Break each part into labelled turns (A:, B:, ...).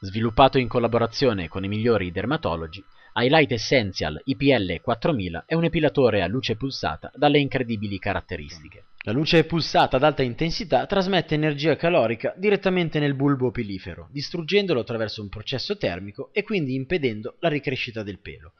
A: Sviluppato in collaborazione con i migliori dermatologi, Highlight Essential IPL 4000 è un epilatore a luce pulsata dalle incredibili caratteristiche. La luce pulsata ad alta intensità trasmette energia calorica direttamente nel bulbo pilifero, distruggendolo attraverso un processo termico e quindi impedendo la ricrescita del pelo.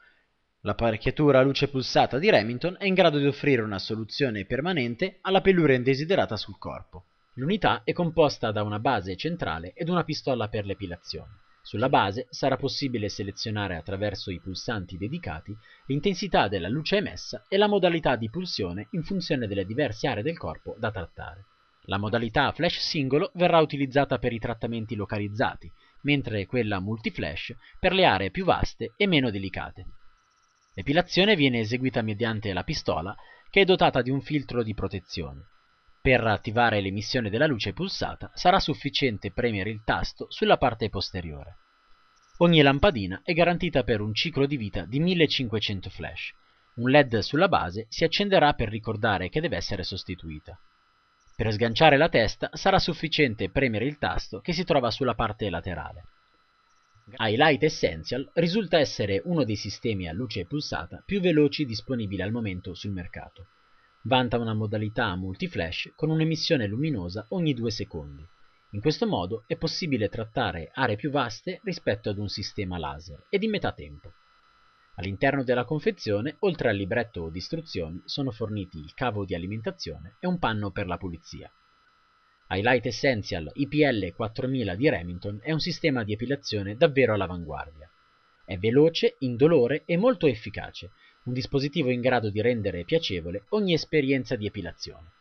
A: L'apparecchiatura a luce pulsata di Remington è in grado di offrire una soluzione permanente alla pellura indesiderata sul corpo. L'unità è composta da una base centrale ed una pistola per l'epilazione. Sulla base sarà possibile selezionare attraverso i pulsanti dedicati l'intensità della luce emessa e la modalità di pulsione in funzione delle diverse aree del corpo da trattare. La modalità flash singolo verrà utilizzata per i trattamenti localizzati, mentre quella multiflash per le aree più vaste e meno delicate. L'epilazione viene eseguita mediante la pistola, che è dotata di un filtro di protezione. Per attivare l'emissione della luce pulsata sarà sufficiente premere il tasto sulla parte posteriore. Ogni lampadina è garantita per un ciclo di vita di 1500 flash. Un LED sulla base si accenderà per ricordare che deve essere sostituita. Per sganciare la testa sarà sufficiente premere il tasto che si trova sulla parte laterale. Highlight Essential risulta essere uno dei sistemi a luce pulsata più veloci disponibili al momento sul mercato. Vanta una modalità multi-flash con un'emissione luminosa ogni due secondi. In questo modo è possibile trattare aree più vaste rispetto ad un sistema laser e di metà tempo. All'interno della confezione, oltre al libretto di istruzioni, sono forniti il cavo di alimentazione e un panno per la pulizia. Highlight Essential IPL 4000 di Remington è un sistema di epilazione davvero all'avanguardia. È veloce, indolore e molto efficace, un dispositivo in grado di rendere piacevole ogni esperienza di epilazione.